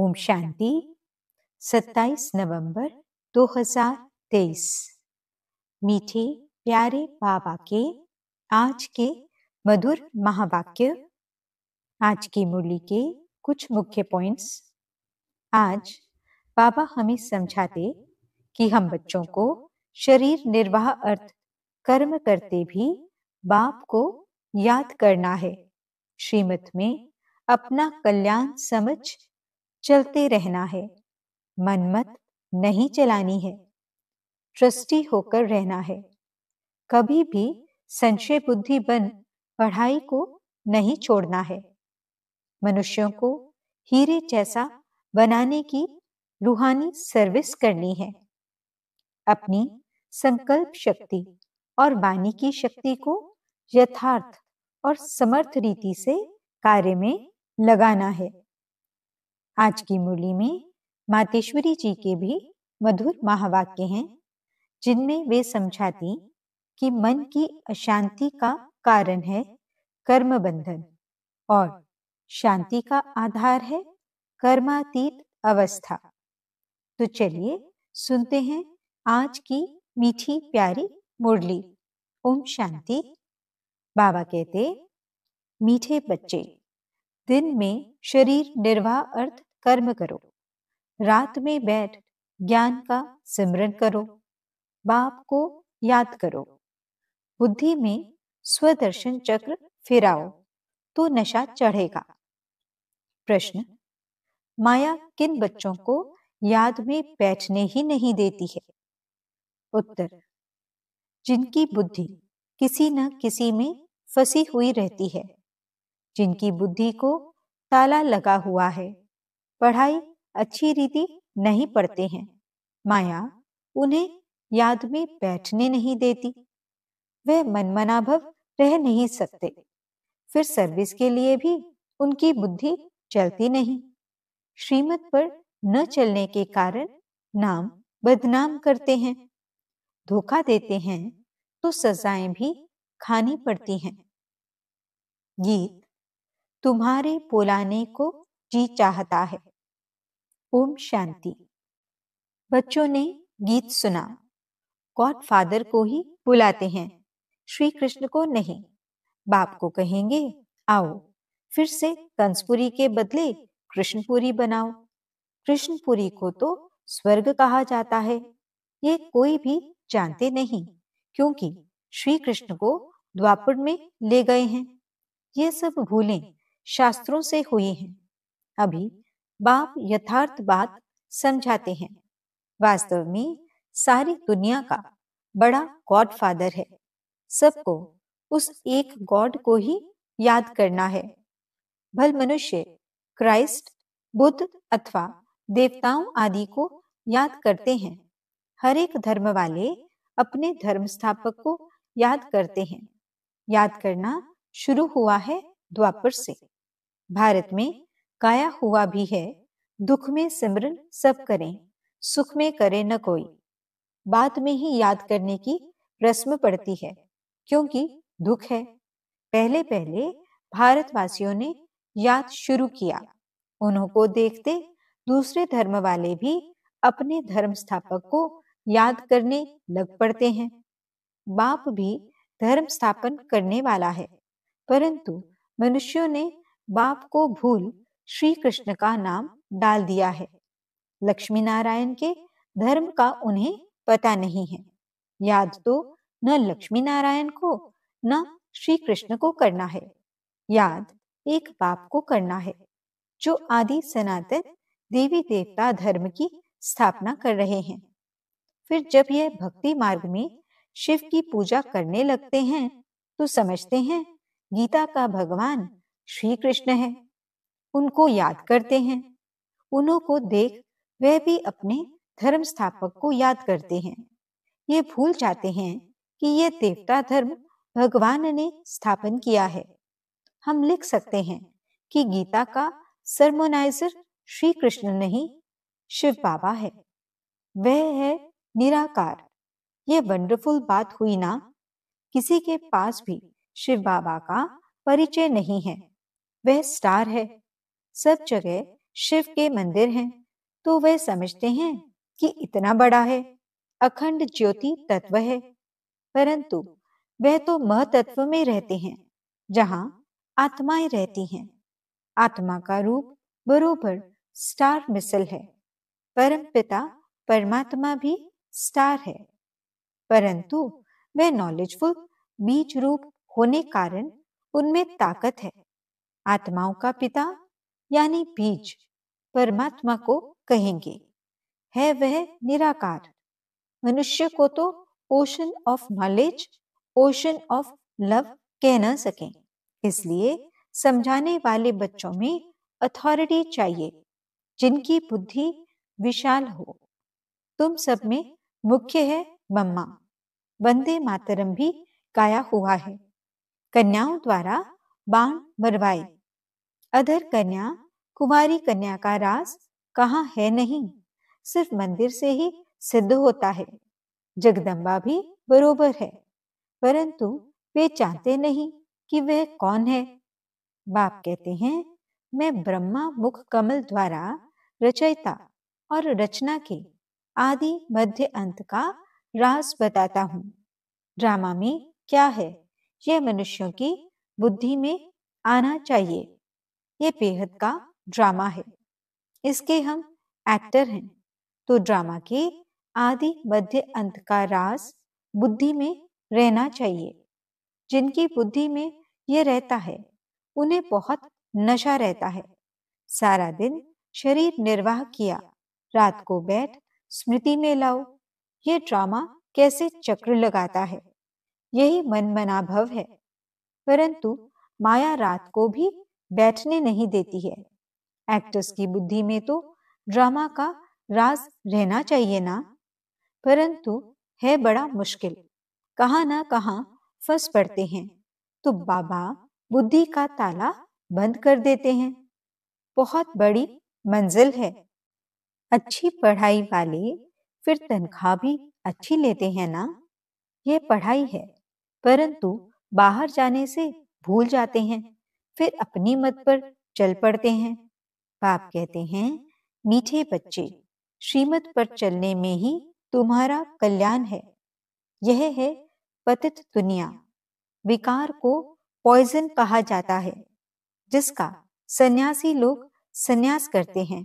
ओम शांति 27 नवंबर 2023 मीठे प्यारे बाबा के आज के मधुर महावाक्य आज की मुरली के कुछ मुख्य पॉइंट्स आज बाबा हमें समझाते कि हम बच्चों को शरीर निर्वाह अर्थ कर्म करते भी बाप को याद करना है श्रीमत में अपना कल्याण समझ चलते रहना है मनमत नहीं चलानी है ट्रस्टी होकर रहना है कभी भी संशय बुद्धि बन पढ़ाई को नहीं छोड़ना है मनुष्यों को हीरे जैसा बनाने की रूहानी सर्विस करनी है अपनी संकल्प शक्ति और वाणी की शक्ति को यथार्थ और समर्थ रीति से कार्य में लगाना है आज की मुरली में मातेश्वरी जी के भी मधुर महावाक्य हैं जिनमें वे समझाती कि मन की अशांति का कारण है कर्म बंधन और शांति का आधार है कर्मातीत अवस्था तो चलिए सुनते हैं आज की मीठी प्यारी मुरली ओम शांति बाबा कहते मीठे बच्चे दिन में शरीर निर्वाह अर्थ कर्म करो रात में बैठ ज्ञान का सिमरन करो बाप को याद करो बुद्धि में स्वदर्शन चक्र फिराओ तो नशा चढ़ेगा प्रश्न माया किन बच्चों को याद में बैठने ही नहीं देती है उत्तर जिनकी बुद्धि किसी न किसी में फंसी हुई रहती है जिनकी बुद्धि को ताला लगा हुआ है पढ़ाई अच्छी रीति नहीं पढ़ते हैं माया उन्हें याद में बैठने नहीं देती वह मनमनाभव रह नहीं सकते फिर सर्विस के लिए भी उनकी बुद्धि चलती नहीं श्रीमत पर न चलने के कारण नाम बदनाम करते हैं धोखा देते हैं तो सजाएं भी खानी पड़ती हैं गीत तुम्हारे बुलाने को जी चाहता है ओम शांति बच्चों ने गीत सुना गॉड फादर को ही बुलाते हैं श्री कृष्ण को नहीं बाप को कहेंगे आओ फिर से कंसपुरी के बदले कृष्णपुरी बनाओ कृष्णपुरी को तो स्वर्ग कहा जाता है ये कोई भी जानते नहीं क्योंकि श्री कृष्ण को द्वापर में ले गए हैं ये सब भूलें शास्त्रों से हुई हैं अभी बाप यथार्थ बात समझाते हैं वास्तव में सारी दुनिया का बड़ा गॉड फादर है सबको उस एक गॉड को ही याद करना है भल मनुष्य क्राइस्ट बुद्ध अथवा देवताओं आदि को याद करते हैं हर एक धर्म वाले अपने धर्म स्थापक को याद करते हैं याद करना शुरू हुआ है द्वापर से भारत में गाया हुआ भी है दुख में सिमरन सब करें सुख में करे न कोई बाद में ही याद करने की रस्म पड़ती है क्योंकि दुख है पहले पहले भारतवासियों ने याद शुरू किया उनको देखते दूसरे धर्म वाले भी अपने धर्म स्थापक को याद करने लग पड़ते हैं बाप भी धर्म स्थापन करने वाला है परंतु मनुष्यों ने बाप को भूल श्री कृष्ण का नाम डाल दिया है लक्ष्मी नारायण के धर्म का उन्हें पता नहीं है याद तो न लक्ष्मी नारायण को न श्री कृष्ण को करना है याद एक बाप को करना है जो आदि सनातन देवी देवता धर्म की स्थापना कर रहे हैं फिर जब यह भक्ति मार्ग में शिव की पूजा करने लगते हैं तो समझते हैं गीता का भगवान श्री कृष्ण है उनको याद करते हैं उन्हों को देख वे भी अपने धर्म स्थापक को याद करते हैं ये भूल जाते हैं कि ये देवता धर्म भगवान ने स्थापन किया है हम लिख सकते हैं कि गीता का सरमोनाइजर श्री कृष्ण नहीं शिव बाबा है वह है निराकार ये वंडरफुल बात हुई ना किसी के पास भी शिव बाबा का परिचय नहीं है वह स्टार है सब जगह शिव के मंदिर हैं तो वे समझते हैं कि इतना बड़ा है अखंड ज्योति तत्व है परंतु वह तो महतत्व में रहते हैं जहां आत्माएं रहती हैं आत्मा का रूप बरोबर स्टार मिसल है परम पिता परमात्मा भी स्टार है परंतु वह नॉलेजफुल बीज रूप होने कारण उनमें ताकत है आत्माओं का पिता यानी बीज परमात्मा को कहेंगे है वह निराकार मनुष्य को तो ocean of knowledge ocean of love कह ना सके इसलिए समझाने वाले बच्चों में अथॉरिटी चाहिए जिनकी बुद्धि विशाल हो तुम सब में मुख्य है मम्मा वंदे मातरम भी गाया हुआ है कन्याओं द्वारा बाण मरवाए अधर कन्या कुमारी कन्या का रास कहाँ है नहीं सिर्फ मंदिर से ही सिद्ध होता है जगदम्बा भी बरोबर है परंतु वे चाहते नहीं कि वह कौन है बाप कहते हैं मैं ब्रह्मा मुख कमल द्वारा रचयिता और रचना के आदि मध्य अंत का रास बताता हूँ ड्रामा में क्या है यह मनुष्यों की बुद्धि में आना चाहिए ये बेहद का ड्रामा है इसके हम एक्टर हैं तो ड्रामा के आदि मध्य अंत का रास बुद्धि में रहना चाहिए जिनकी बुद्धि में यह रहता है उन्हें बहुत नशा रहता है सारा दिन शरीर निर्वाह किया रात को बैठ स्मृति में लाओ ये ड्रामा कैसे चक्र लगाता है यही मन मनाभव है परंतु माया रात को भी बैठने नहीं देती है एक्टर्स की बुद्धि में तो ड्रामा का राज रहना चाहिए ना परंतु है बड़ा मुश्किल कहा ना कहा फंस पड़ते हैं तो बाबा बुद्धि का ताला बंद कर देते हैं बहुत बड़ी मंजिल है अच्छी पढ़ाई वाले फिर तनख्वाह भी अच्छी लेते हैं ना ये पढ़ाई है परंतु बाहर जाने से भूल जाते हैं फिर अपनी मत पर चल पड़ते हैं बाप कहते हैं मीठे बच्चे श्रीमत पर चलने में ही तुम्हारा कल्याण है यह है पतित दुनिया विकार को पॉइजन कहा जाता है जिसका सन्यासी लोग सन्यास करते हैं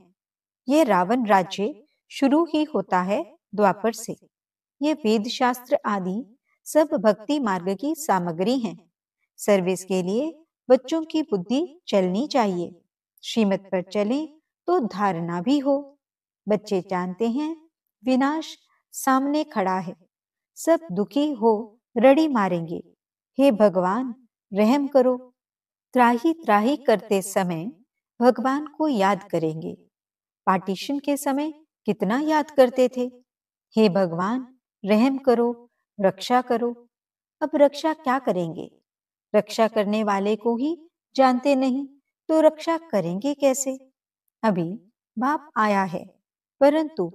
यह रावण राज्य शुरू ही होता है द्वापर से यह वेद शास्त्र आदि सब भक्ति मार्ग की सामग्री हैं सर्विस के लिए बच्चों की बुद्धि चलनी चाहिए श्रीमत पर चले तो धारणा भी हो बच्चे जानते हैं विनाश सामने खड़ा है सब दुखी हो रड़ी मारेंगे हे भगवान रहम करो त्राही त्राही करते समय भगवान को याद करेंगे पार्टीशन के समय कितना याद करते थे हे भगवान रहम करो रक्षा करो अब रक्षा क्या करेंगे रक्षा करने वाले को ही जानते नहीं तो रक्षा करेंगे कैसे अभी बाप आया है परंतु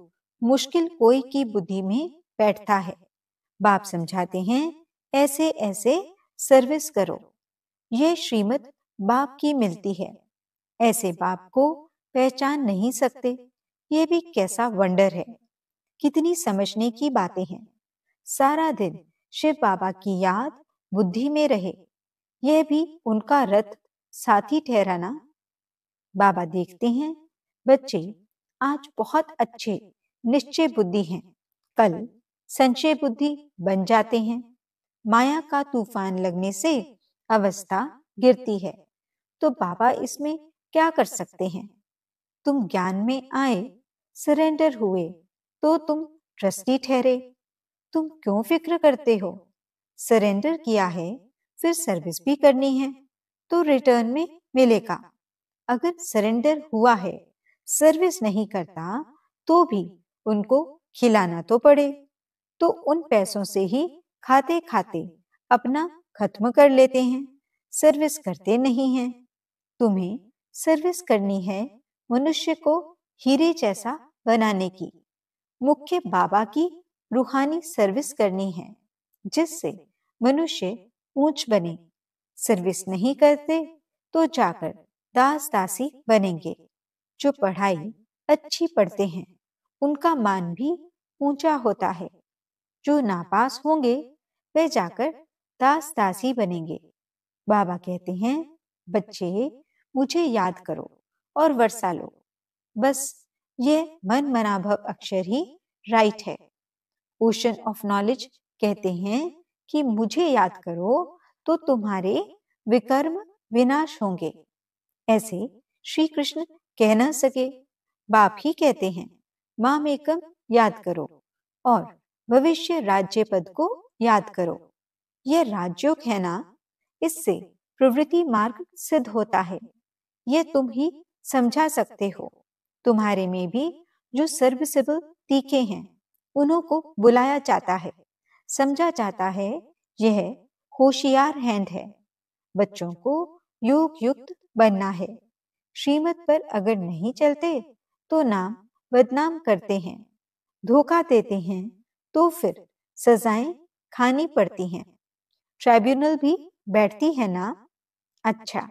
मुश्किल कोई की बुद्धि में बैठता है बाप समझाते हैं ऐसे ऐसे सर्विस करो ये श्रीमत बाप की मिलती है ऐसे बाप को पहचान नहीं सकते ये भी कैसा वंडर है कितनी समझने की बातें हैं सारा दिन शिव बाबा की याद बुद्धि में रहे यह भी उनका रथ साथी ठहराना बाबा देखते हैं बच्चे आज बहुत अच्छे निश्चय बुद्धि हैं कल संशय बुद्धि बन जाते हैं माया का तूफान लगने से अवस्था गिरती है तो बाबा इसमें क्या कर सकते हैं तुम ज्ञान में आए सरेंडर हुए तो तुम ट्रस्टी ठहरे तुम क्यों फिक्र करते हो सरेंडर किया है फिर सर्विस भी करनी है तो रिटर्न तो में मिलेगा अगर सरेंडर हुआ है सर्विस नहीं करता तो, तो भी उनको खिलाना तो पड़े तो, तो उन पैसों से ही खाते खाते अपना खत्म कर लेते हैं सर्विस करते नहीं हैं तुम्हें सर्विस करनी है मनुष्य को हीरे जैसा बनाने की मुख्य बाबा की रूहानी सर्विस करनी है जिससे मनुष्य ऊंच बने सर्विस नहीं करते तो जाकर दास दासी बनेंगे जो पढ़ाई अच्छी पढ़ते हैं उनका मान भी ऊंचा होता है जो नापास होंगे वे जाकर दास दासी बनेंगे बाबा कहते हैं बच्चे मुझे याद करो और वर्षा लो बस ये मन मनाभव अक्षर ही राइट है ओशन ऑफ नॉलेज कहते हैं कि मुझे याद करो तो तुम्हारे विकर्म विनाश होंगे ऐसे श्री कृष्ण कह न सके बाप ही कहते हैं माम एकम याद करो और भविष्य राज्य पद को याद करो यह राज्यों कहना इससे प्रवृत्ति मार्ग सिद्ध होता है यह तुम ही समझा सकते हो तुम्हारे में भी जो सर्वसिव तीखे हैं उन्हों को बुलाया जाता है समझा जाता है यह होशियार हैंड है बच्चों को योग युक्त बनना है श्रीमत पर अगर नहीं चलते तो नाम बदनाम करते हैं धोखा देते हैं तो फिर सजाएं खानी पड़ती हैं ट्राइब्यूनल भी बैठती है ना अच्छा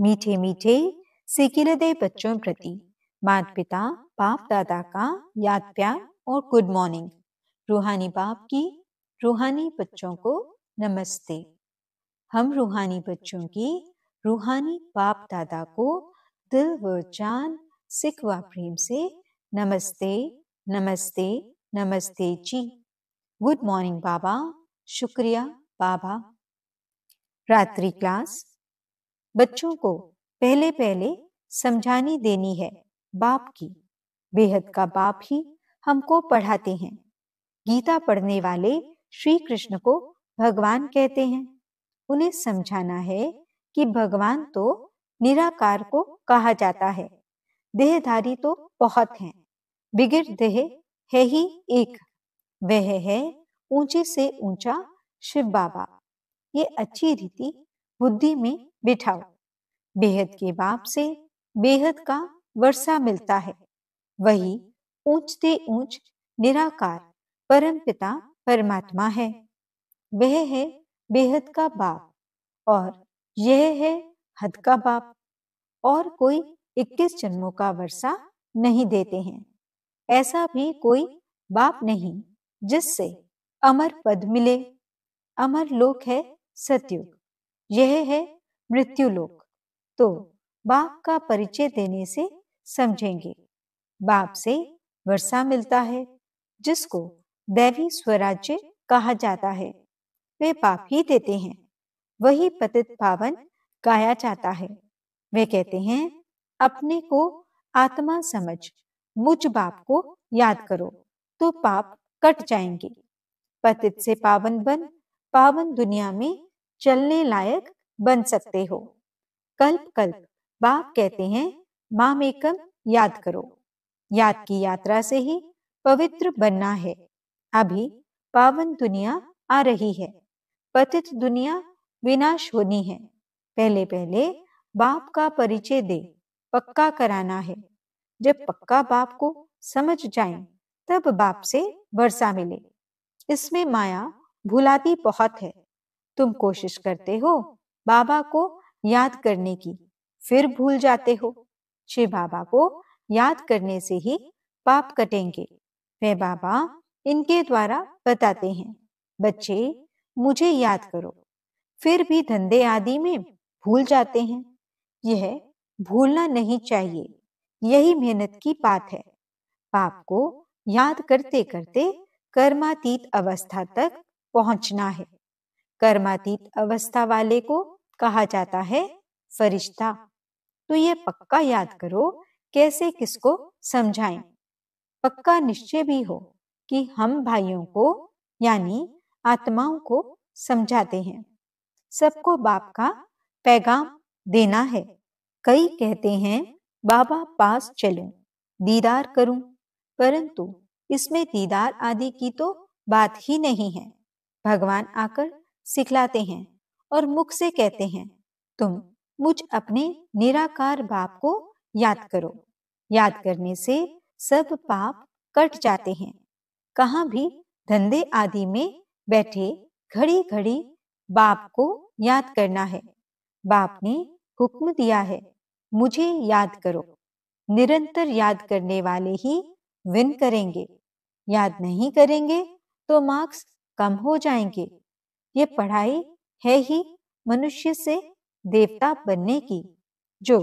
मीठे मीठे सिकिलदे बच्चों प्रति माता पिता बाप दादा का याद प्यार और गुड मॉर्निंग रूहानी बाप की रूहानी बच्चों को नमस्ते हम रूहानी बच्चों की रूहानी बाप दादा को दिल व जान सिख व प्रेम से नमस्ते नमस्ते नमस्ते जी गुड मॉर्निंग बाबा शुक्रिया बाबा रात्रि क्लास बच्चों को पहले पहले समझानी देनी है बाप की बेहद का बाप ही हमको पढ़ाते हैं गीता पढ़ने वाले श्री कृष्ण को भगवान कहते हैं उन्हें समझाना है कि भगवान तो निराकार को कहा जाता है देहधारी तो बहुत हैं बिगिर देह है ही एक वह है ऊंचे से ऊंचा शिव बाबा ये अच्छी रीति बुद्धि में बिठाओ बेहद के बाप से बेहद का वर्षा मिलता है वही ऊंचते ऊंच निराकार परम पिता परमात्मा है वह है बेहद का बाप और यह है हद का बाप और कोई 21 जन्मों का वर्षा नहीं देते हैं ऐसा भी कोई बाप नहीं जिससे अमर पद मिले अमर लोक है सत्युग यह है मृत्यु लोक तो बाप का परिचय देने से समझेंगे बाप से वर्षा मिलता है जिसको दैवी स्वराज्य कहा जाता है वे पाप ही देते हैं वही पतित पावन गाया जाता है वे कहते हैं अपने को आत्मा समझ मुझ बाप को याद करो तो पाप कट जाएंगे पतित से पावन बन पावन दुनिया में चलने लायक बन सकते हो कल्प कल्प बाप कहते हैं मामेकम याद करो याद की यात्रा से ही पवित्र बनना है अभी पावन दुनिया आ रही है पतित दुनिया विनाश होनी है पहले पहले बाप का परिचय दे पक्का कराना है जब पक्का बाप को समझ जाए तब बाप से वर्षा मिले इसमें माया भुलाती बहुत है तुम कोशिश करते हो बाबा को याद करने की फिर भूल जाते हो शिव बाबा को याद करने से ही पाप कटेंगे वे बाबा इनके द्वारा बताते हैं बच्चे मुझे याद करो फिर भी धंधे आदि में भूल जाते हैं यह भूलना नहीं चाहिए यही मेहनत की बात है पाप को याद करते करते कर्मातीत अवस्था तक पहुंचना है कर्मातीत अवस्था वाले को कहा जाता है फरिश्ता तो यह पक्का याद करो कैसे किसको समझाएं पक्का निश्चय भी हो कि हम भाइयों को यानी आत्माओं को समझाते हैं सबको बाप का पैगाम देना है कई कहते हैं बाबा पास चलूं, दीदार करूं, परंतु इसमें दीदार आदि की तो बात ही नहीं है भगवान आकर सिखलाते हैं और मुख से कहते हैं तुम मुझ अपने निराकार बाप को याद करो याद करने से सब पाप कट जाते हैं कहा भी धंधे आदि में बैठे घड़ी घड़ी बाप को याद करना है बाप ने हुक्म दिया है मुझे याद करो निरंतर याद करने वाले ही विन करेंगे याद नहीं करेंगे तो मार्क्स कम हो जाएंगे ये पढ़ाई है ही मनुष्य से देवता बनने की जो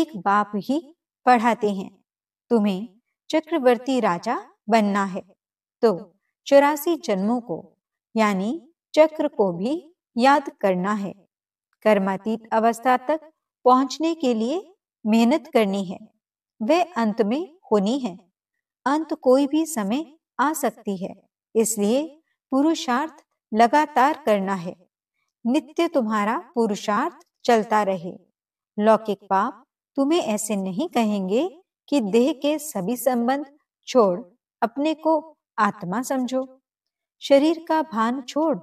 एक बाप ही पढ़ाते हैं तुम्हें चक्रवर्ती राजा बनना है तो चौरासी जन्मों को यानी चक्र को भी याद करना है कर्मातीत अवस्था तक पहुंचने के लिए मेहनत करनी है वे अंत में होनी है अंत कोई भी समय आ सकती है इसलिए पुरुषार्थ लगातार करना है नित्य तुम्हारा पुरुषार्थ चलता रहे लौकिक पाप तुम्हें ऐसे नहीं कहेंगे कि देह के सभी संबंध छोड़ अपने को आत्मा समझो शरीर का भान छोड़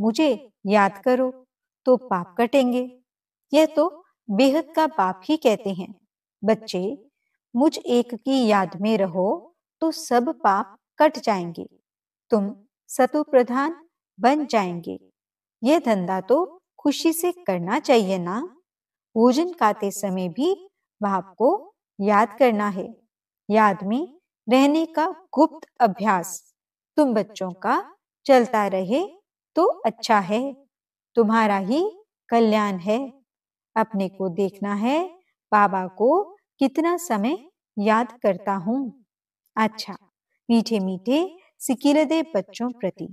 मुझे याद करो तो पाप कटेंगे यह तो बेहद का पाप ही कहते हैं बच्चे मुझ एक की याद में रहो तो सब पाप कट जाएंगे तुम सतु प्रधान बन जाएंगे यह धंधा तो खुशी से करना चाहिए ना भोजन खाते समय भी बाप को याद करना है याद में रहने का गुप्त अभ्यास तुम बच्चों का चलता रहे तो अच्छा है तुम्हारा ही कल्याण है अपने को देखना है बाबा को कितना समय याद करता हूँ अच्छा मीठे मीठे सिकीरदे बच्चों प्रति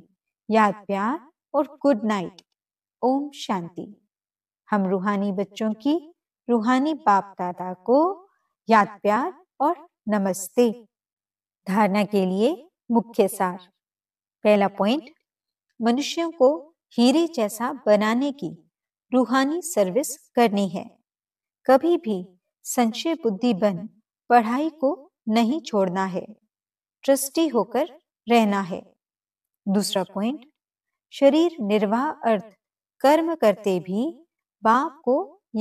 याद प्यार और गुड नाइट ओम शांति हम रूहानी बच्चों की रूहानी बाप दादा को याद प्यार और नमस्ते धारणा के लिए मुख्य सार पहला पॉइंट मनुष्यों को हीरे जैसा बनाने की रूहानी सर्विस करनी है कभी भी संशय बुद्धि बन पढ़ाई को नहीं छोड़ना है ट्रस्टी होकर रहना है दूसरा पॉइंट शरीर निर्वाह अर्थ कर्म करते भी बाप को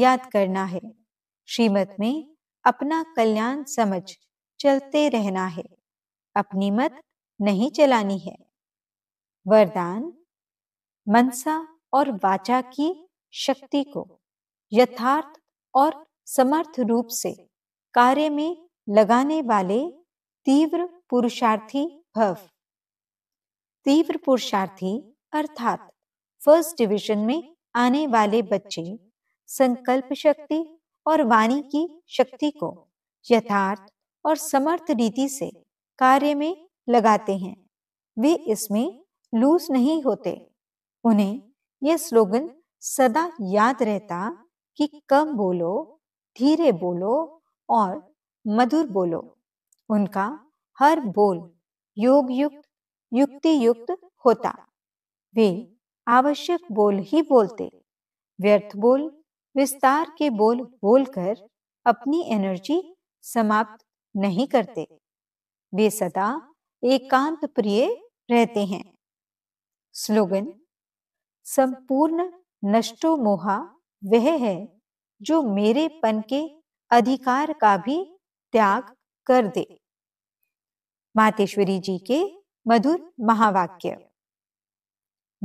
याद करना है श्रीमत में अपना कल्याण समझ चलते रहना है अपनी मत नहीं चलानी है वरदान मनसा और वाचा की शक्ति को यथार्थ और समर्थ रूप से कार्य में लगाने वाले तीव्र पुरुषार्थी भव तीव्र पुरुषार्थी अर्थात फर्स्ट डिवीजन में आने वाले बच्चे संकल्प शक्ति और वाणी की शक्ति को यथार्थ और समर्थ रीति से कार्य में लगाते हैं वे इसमें लूज नहीं होते उन्हें यह स्लोगन सदा याद रहता कि कम बोलो धीरे बोलो और मधुर बोलो उनका हर बोल योग युक्त युक्ति युक्त होता वे आवश्यक बोल ही बोलते व्यर्थ बोल विस्तार के बोल बोलकर अपनी एनर्जी समाप्त नहीं करते वे सदा एकांत प्रिय रहते हैं स्लोगन संपूर्ण नष्टो मोहा वह है जो मेरे पन के अधिकार का भी त्याग कर दे मातेश्वरी जी के मधुर महावाक्य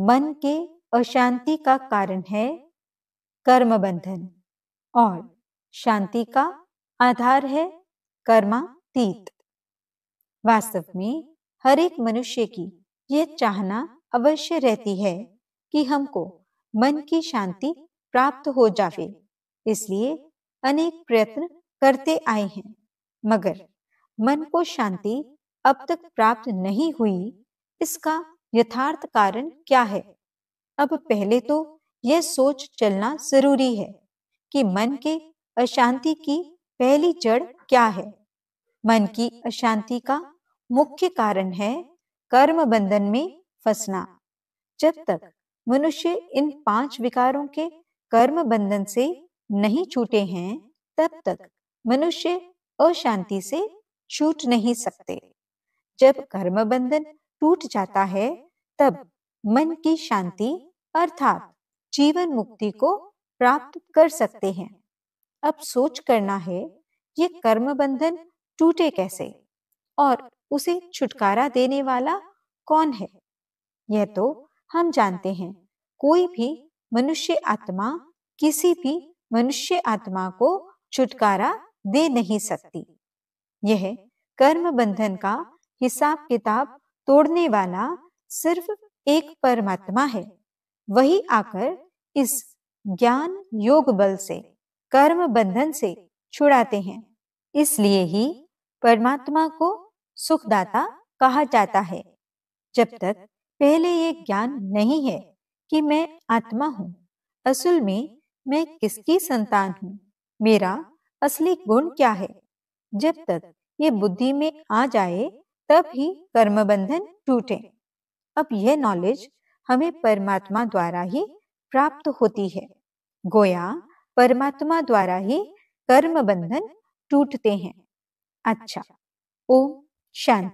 मन के अशांति का कारण है कर्म बंधन और शांति का आधार है कर्मातीत वास्तव में हर एक मनुष्य की यह चाहना अवश्य रहती है कि हमको मन की शांति प्राप्त हो जावे इसलिए अनेक प्रयत्न करते आए हैं मगर मन को शांति अब तक प्राप्त नहीं हुई इसका यथार्थ कारण क्या है अब पहले तो यह सोच चलना जरूरी है कि मन के अशांति की पहली जड़ क्या है मन की अशांति का मुख्य कारण है कर्म बंधन में फंसना जब तक मनुष्य इन पांच विकारों के कर्म बंधन से नहीं छूटे हैं तब तक मनुष्य अशांति से छूट नहीं सकते जब कर्म बंधन टूट जाता है तब मन की शांति अर्थात जीवन मुक्ति को प्राप्त कर सकते हैं अब सोच करना है ये कर्म बंधन टूटे कैसे और उसे छुटकारा देने वाला कौन है यह तो हम जानते हैं कोई भी मनुष्य आत्मा किसी भी मनुष्य आत्मा को छुटकारा दे नहीं सकती यह कर्म बंधन का हिसाब किताब तोड़ने वाला सिर्फ एक परमात्मा है वही आकर इस ज्ञान योग बल से कर्म बंधन से छुड़ाते हैं इसलिए ही परमात्मा को सुखदाता कहा जाता है जब तक पहले ये ज्ञान नहीं है कि मैं आत्मा हूँ असल में मैं किसकी संतान हूँ मेरा असली गुण क्या है जब तक ये बुद्धि में आ जाए तब ही कर्म बंधन टूटे अब यह नॉलेज हमें परमात्मा द्वारा ही प्राप्त होती है गोया परमात्मा द्वारा ही कर्म बंधन टूटते हैं अच्छा ओम शांति